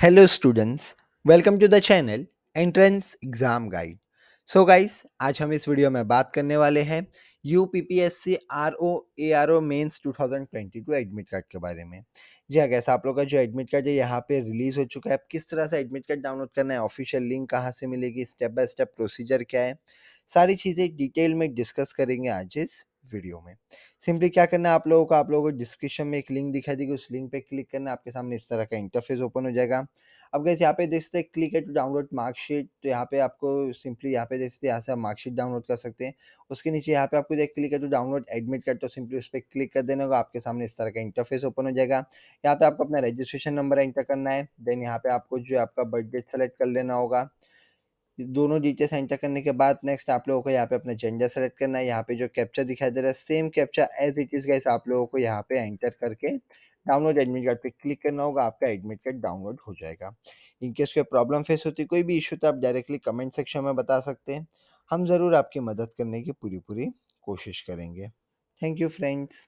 hello students welcome to the channel entrance exam guide so guys आज हम इस वीडियो में बात करने वाले हैं U P P S C R O A R O mains two thousand twenty two admit card के बारे में जी हाँ आप लोग का जो एडमिट कार्ड है यहाँ पे रिलीज़ हो चुका है आप किस तरह से एडमिट कार्ड डाउनलोड करना है ऑफिशियल लिंक कहाँ से मिलेगी स्टेप बाय स्टेप प्रोसीजर क्या है सारी चीज़ें डिटेल में डिस्कस करेंगे आज इस वीडियो में सिंपली क्या करना है आप लोगों को आप लोगों को डिस्क्रिप्शन में एक लिंक दिखाई देगी उस लिंक पे क्लिक करना आपके सामने इस तरह का इंटरफेस ओपन हो जाएगा अब गैस यहाँ पे देख सकते हैं क्लिक है टू डाउनलोड मार्कशीट तो यहाँ पे आपको सिंपली यहाँ पे देख सकते हैं यहाँ से आप मार्कशीट डाउनलोड कर सकते हैं उसके नीचे यहाँ पे आपको देख क्लिक है टू डाउनलोड एडमिट कार्ड तो सिंपली उस पर क्लिक कर देने होगा आपके सामने इस तरह का इंटरफेस ओपन हो जाएगा यहाँ पे आपको अपना रजिस्ट्रेशन नंबर एंटर करना है देन यहाँ पे आपको जो आपका बर्थडेट सेलेक्ट कर लेना होगा दोनों डिटेल्स एंटर करने के बाद नेक्स्ट आप लोगों को यहाँ पे अपना जेंडर सेलेक्ट करना है यहाँ पे जो कैप्चा दिखाई दे रहा है same captcha as it is guys आप लोगों को यहाँ पे एंटर करके डाउनलोड एडमिट कार्ड पे क्लिक करना होगा आपका एडमिट कार्ड डाउनलोड हो जाएगा इनकेस कोई प्रॉब्लम फेस होती कोई भी इशू तो आप डायरेक्टली कमेंट सेक्शन में बता सकते हैं हम ज़रूर आपकी मदद करने की पूरी पूरी कोशिश करेंगे थैंक यू फ्रेंड्स